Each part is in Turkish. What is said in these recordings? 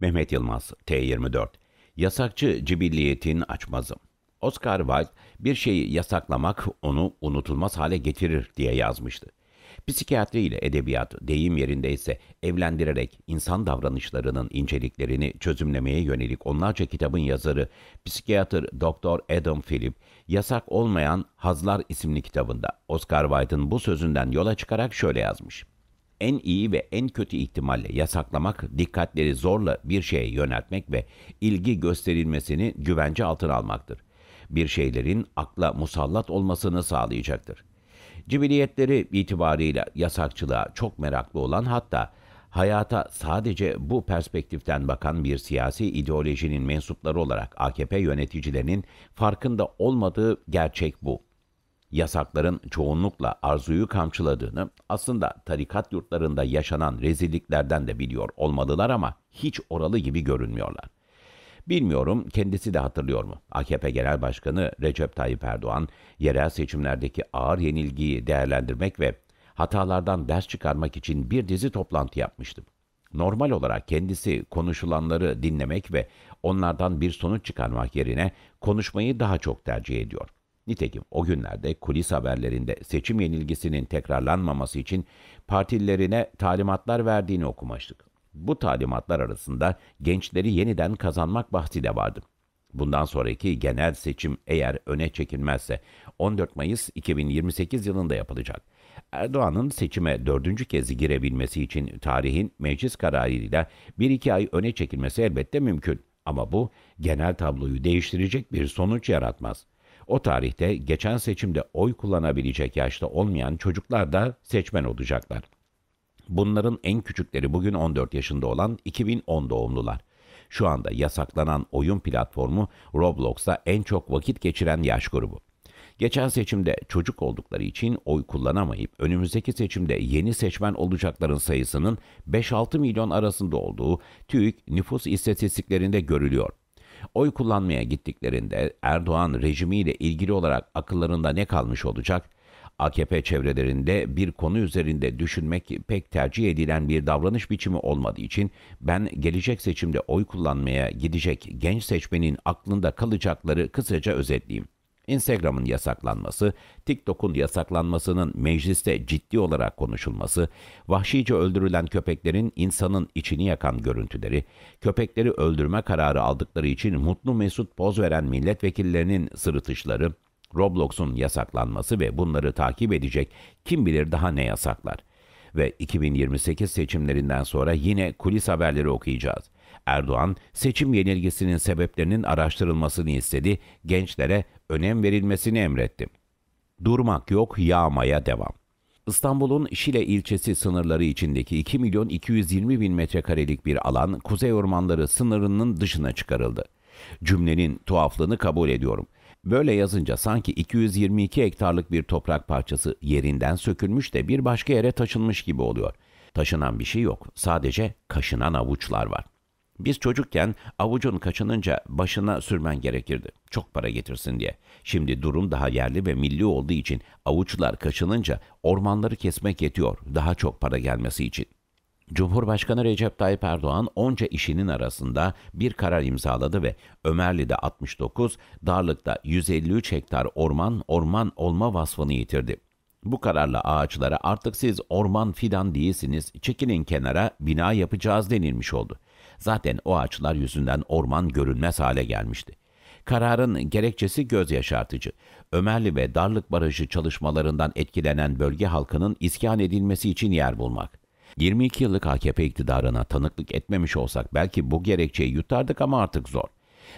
Mehmet Yılmaz, T24. Yasakçı cibilliyetin açmazım. Oscar Wilde bir şeyi yasaklamak onu unutulmaz hale getirir diye yazmıştı. Psikiyatri ile edebiyat deyim yerindeyse evlendirerek insan davranışlarının inceliklerini çözümlemeye yönelik onlarca kitabın yazarı psikiyatr Doktor Adam Philip yasak olmayan Hazlar isimli kitabında Oscar Wilde'ın bu sözünden yola çıkarak şöyle yazmış en iyi ve en kötü ihtimalle yasaklamak, dikkatleri zorla bir şeye yöneltmek ve ilgi gösterilmesini güvence altına almaktır. Bir şeylerin akla musallat olmasını sağlayacaktır. Cibiliyetleri itibarıyla yasakçılığa çok meraklı olan hatta hayata sadece bu perspektiften bakan bir siyasi ideolojinin mensupları olarak AKP yöneticilerinin farkında olmadığı gerçek bu yasakların çoğunlukla arzuyu kamçıladığını, aslında tarikat yurtlarında yaşanan rezilliklerden de biliyor olmalılar ama hiç oralı gibi görünmüyorlar. Bilmiyorum kendisi de hatırlıyor mu? AKP Genel Başkanı Recep Tayyip Erdoğan, yerel seçimlerdeki ağır yenilgiyi değerlendirmek ve hatalardan ders çıkarmak için bir dizi toplantı yapmıştım. Normal olarak kendisi konuşulanları dinlemek ve onlardan bir sonuç çıkarmak yerine konuşmayı daha çok tercih ediyor. Nitekim o günlerde kulis haberlerinde seçim yenilgisinin tekrarlanmaması için partilerine talimatlar verdiğini okumaştık. Bu talimatlar arasında gençleri yeniden kazanmak bahsi de vardı. Bundan sonraki genel seçim eğer öne çekilmezse 14 Mayıs 2028 yılında yapılacak. Erdoğan'ın seçime dördüncü kez girebilmesi için tarihin meclis kararıyla bir iki ay öne çekilmesi elbette mümkün. Ama bu genel tabloyu değiştirecek bir sonuç yaratmaz. O tarihte geçen seçimde oy kullanabilecek yaşta olmayan çocuklar da seçmen olacaklar. Bunların en küçükleri bugün 14 yaşında olan 2010 doğumlular. Şu anda yasaklanan oyun platformu Roblox'ta en çok vakit geçiren yaş grubu. Geçen seçimde çocuk oldukları için oy kullanamayıp önümüzdeki seçimde yeni seçmen olacakların sayısının 5-6 milyon arasında olduğu TÜİK nüfus istatistiklerinde görülüyor. Oy kullanmaya gittiklerinde Erdoğan rejimiyle ilgili olarak akıllarında ne kalmış olacak? AKP çevrelerinde bir konu üzerinde düşünmek pek tercih edilen bir davranış biçimi olmadığı için ben gelecek seçimde oy kullanmaya gidecek genç seçmenin aklında kalacakları kısaca özetleyeyim. Instagram'ın yasaklanması, TikTok'un yasaklanmasının mecliste ciddi olarak konuşulması, vahşice öldürülen köpeklerin insanın içini yakan görüntüleri, köpekleri öldürme kararı aldıkları için mutlu mesut poz veren milletvekillerinin sırıtışları, Roblox'un yasaklanması ve bunları takip edecek kim bilir daha ne yasaklar ve 2028 seçimlerinden sonra yine kulis haberleri okuyacağız. Erdoğan, seçim yenilgisinin sebeplerinin araştırılmasını istedi, gençlere önem verilmesini emretti. Durmak yok, yağmaya devam. İstanbul'un Şile ilçesi sınırları içindeki 2 milyon 220 bin metrekarelik bir alan Kuzey Ormanları sınırının dışına çıkarıldı. Cümlenin tuhaflığını kabul ediyorum.'' Böyle yazınca sanki 222 hektarlık bir toprak parçası yerinden sökülmüş de bir başka yere taşınmış gibi oluyor. Taşınan bir şey yok. Sadece kaşınan avuçlar var. Biz çocukken avucun kaşınınca başına sürmen gerekirdi. Çok para getirsin diye. Şimdi durum daha yerli ve milli olduğu için avuçlar kaşınınca ormanları kesmek yetiyor. Daha çok para gelmesi için. Cumhurbaşkanı Recep Tayyip Erdoğan onca işinin arasında bir karar imzaladı ve Ömerli'de 69, Darlık'ta 153 hektar orman orman olma vasfını yitirdi. Bu kararla ağaçlara artık siz orman fidan değilsiniz, çekilin kenara, bina yapacağız denilmiş oldu. Zaten o ağaçlar yüzünden orman görünmez hale gelmişti. Kararın gerekçesi göz yaşartıcı. Ömerli ve Darlık Barajı çalışmalarından etkilenen bölge halkının iskan edilmesi için yer bulmak. 22 yıllık AKP iktidarına tanıklık etmemiş olsak belki bu gerekçeyi yutardık ama artık zor.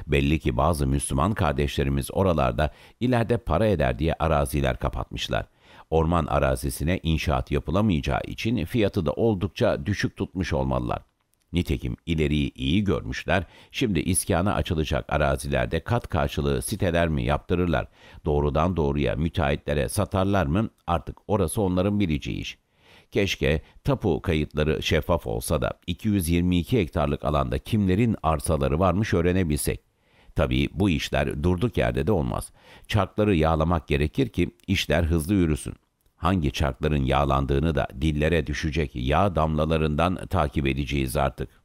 Belli ki bazı Müslüman kardeşlerimiz oralarda ileride para eder diye araziler kapatmışlar. Orman arazisine inşaat yapılamayacağı için fiyatı da oldukça düşük tutmuş olmalılar. Nitekim ileriyi iyi görmüşler, şimdi iskana açılacak arazilerde kat karşılığı siteler mi yaptırırlar, doğrudan doğruya müteahhitlere satarlar mı artık orası onların bileceği iş.'' Keşke tapu kayıtları şeffaf olsa da 222 hektarlık alanda kimlerin arsaları varmış öğrenebilsek. Tabii bu işler durduk yerde de olmaz. Çarkları yağlamak gerekir ki işler hızlı yürüsün. Hangi çarkların yağlandığını da dillere düşecek yağ damlalarından takip edeceğiz artık.